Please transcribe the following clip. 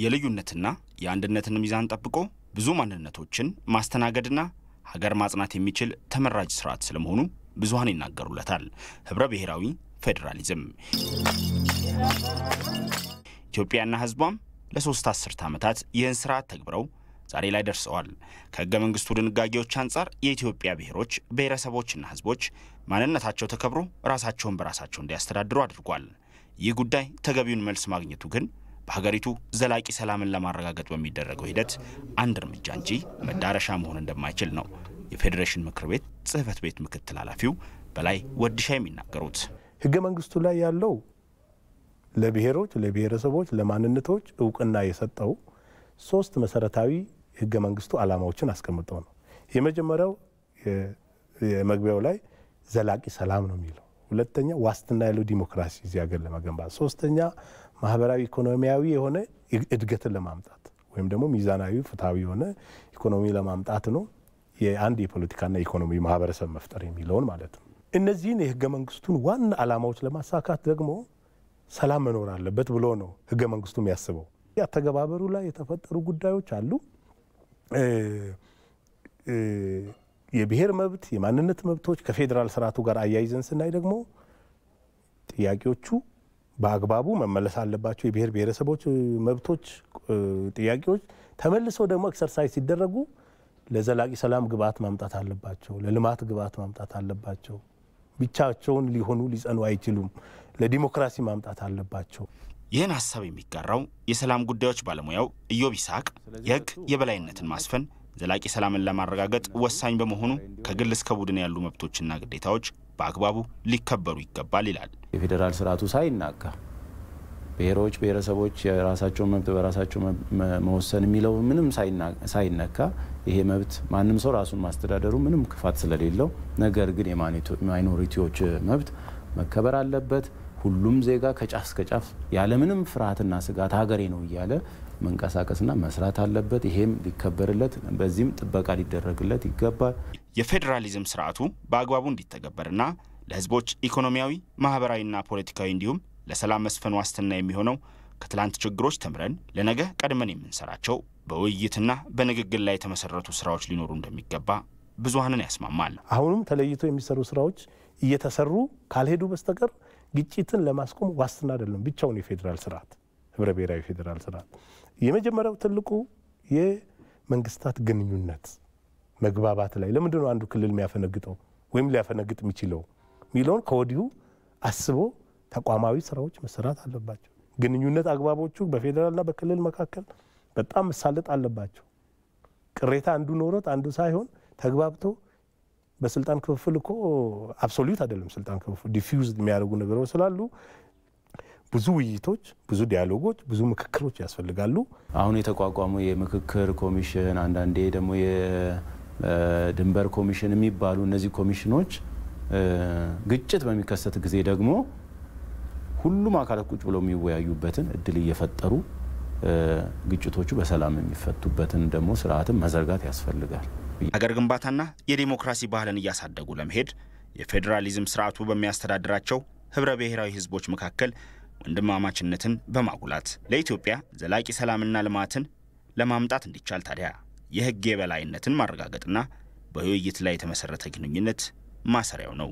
የልዩነትና የአንድነትን ሚዛን ጠብቆ ብዙ ማንነቶችን ማስተናገድና ሀገር ማጽናት የሚችል ተመራጭ ስርዓት ስለመሆኑ ብዙሀን ይናገሩለታል። ህብረ ብሔራዊ ፌዴራሊዝም ኢትዮጵያና ህዝቧም ለሶስት አስርት ዓመታት ይህን ስርዓት ተግብረው ዛሬ ላይ ደርሰዋል። ከህገ መንግስቱ ድንጋጌዎች አንጻር የኢትዮጵያ ብሔሮች፣ ብሔረሰቦችና ህዝቦች ማንነታቸው ተከብሮ ራሳቸውን በራሳቸው እንዲያስተዳድሩ አድርጓል። ይህ ጉዳይ ተገቢውን መልስ ማግኘቱ ግን በሀገሪቱ ዘላቂ ሰላምን ለማረጋገጥ በሚደረገው ሂደት አንድ እርምጃ እንጂ መዳረሻ መሆን እንደማይችል ነው የፌዴሬሽን ምክር ቤት ጽህፈት ቤት ምክትል ኃላፊው በላይ ወድሻ የሚናገሩት። ህገ መንግስቱ ላይ ያለው ለብሔሮች፣ ለብሔረሰቦች፣ ለማንነቶች እውቅና የሰጠው ሶስት መሰረታዊ ህገ መንግስቱ አላማዎችን አስቀምጠው ነው። የመጀመሪያው የመግቢያው ላይ ዘላቂ ሰላም ነው የሚለው፣ ሁለተኛ ዋስትና ያለው ዲሞክራሲ እዚህ ሀገር ለመገንባት፣ ሶስተኛ ማህበራዊ ኢኮኖሚያዊ የሆነ እድገትን ለማምጣት ወይም ደግሞ ሚዛናዊ ፍትሐዊ የሆነ ኢኮኖሚ ለማምጣት ነው የአንድ የፖለቲካና ኢኮኖሚ ማህበረሰብ መፍጠር የሚለውን ማለት ነው። እነዚህን የህገ መንግስቱን ዋና ዓላማዎች ለማሳካት ደግሞ ሰላም መኖር አለበት ብሎ ነው ህገ መንግስቱ የሚያስበው። አተገባበሩ ላይ የተፈጠሩ ጉዳዮች አሉ። የብሔር መብት፣ የማንነት መብቶች ከፌዴራል ስርዓቱ ጋር አያይዘን ስናይ ደግሞ ጥያቄዎቹ በአግባቡ መመለስ አለባቸው። የብሔር ብሔረሰቦች መብቶች ጥያቄዎች ተመልሰው ደግሞ ኤክሰርሳይዝ ሲደረጉ ለዘላቂ ሰላም ግብዓት ማምጣት አለባቸው። ለልማት ግብዓት ማምጣት አለባቸው። ብቻቸውን ሊሆኑ ሊጸኑ አይችሉም። ለዲሞክራሲ ማምጣት አለባቸው። ይህን ሀሳብ የሚጋራው የሰላም ጉዳዮች ባለሙያው ኢዮብ ይስሐቅ የህግ የበላይነትን ማስፈን ዘላቂ ሰላምን ለማረጋገጥ ወሳኝ በመሆኑ ከግል እስከ ቡድን ያሉ መብቶችና ግዴታዎች በአግባቡ ሊከበሩ ይገባል ይላል። የፌዴራል ስርዓቱ ሳይናጋ ብሔሮች፣ ብሔረሰቦች የራሳቸውን መብት በራሳቸው መወሰን የሚለው ምንም ሳይነካ ይሄ መብት ማንም ሰው ራሱን ማስተዳደሩ ምንም ክፋት ስለሌለው፣ ነገር ግን የማይኖሪቲዎች መብት መከበር አለበት። ሁሉም ዜጋ ከጫፍ እስከ ጫፍ ያለምንም ፍርሃትና ስጋት ሀገሬ ነው እያለ መንቀሳቀስና መስራት አለበት። ይሄም ሊከበርለት በዚህም ጥበቃ ሊደረግለት ይገባል። የፌዴራሊዝም ስርዓቱ በአግባቡ እንዲተገበርና ለህዝቦች ኢኮኖሚያዊ፣ ማህበራዊና ፖለቲካዊ እንዲሁም ለሰላም መስፈን ዋስትና የሚሆነው ከትላንት ችግሮች ተምረን ለነገ ቀድመን የምንሰራቸው በውይይትና በንግግር ላይ የተመሰረቱ ስራዎች ሊኖሩ እንደሚገባ ብዙሀንን ያስማማል። አሁንም ተለይቶ የሚሰሩ ስራዎች እየተሰሩ ካልሄዱ በስተቀር ግጭትን ለማስቆም ዋስትና አይደለም ብቻውን የፌዴራል ስርዓት ህብረ ብሔራዊ ፌዴራል ስርዓት። የመጀመሪያው ትልቁ የመንግስታት ግንኙነት መግባባት ላይ ለምንድነው አንዱ ክልል የሚያፈነግጠው ወይም ሊያፈነግጥ የሚችለው? የሚለውን ከወዲሁ አስቦ ተቋማዊ ስራዎች መሰራት አለባቸው። ግንኙነት አግባቦቹ በፌዴራልና በክልል መካከል በጣም መሳለጥ አለባቸው። ቅሬታ አንዱ ኖሮት አንዱ ሳይሆን ተግባብቶ በስልጣን ክፍፍል እኮ አብሶሉት አይደለም። ስልጣን ክፍፍል ዲፊውዝ የሚያደርጉ ነገሮች ስላሉ ብዙ ውይይቶች፣ ብዙ ዲያሎጎች፣ ብዙ ምክክሮች ያስፈልጋሉ። አሁን የተቋቋመው የምክክር ኮሚሽን አንዳንዴ ደግሞ የድንበር ኮሚሽን የሚባሉ እነዚህ ኮሚሽኖች ግጭት በሚከሰት ጊዜ ደግሞ ሁሉም አካላት ቁጭ ብለው የሚወያዩበትን እድል እየፈጠሩ ግጭቶቹ በሰላም የሚፈቱበትን ደግሞ ስርዓትን መዘርጋት ያስፈልጋል። ሀገር ግንባታና የዲሞክራሲ ባህልን እያሳደጉ ለመሄድ የፌዴራሊዝም ስርዓቱ በሚያስተዳድራቸው ህብረ ብሔራዊ ህዝቦች መካከል ወንድማማችነትን በማጉላት ለኢትዮጵያ ዘላቂ ሰላምና ልማትን ለማምጣት እንዲቻል ታዲያ የህግ የበላይነትን ማረጋገጥና በውይይት ላይ የተመሰረተ ግንኙነት ማሰሪያው ነው።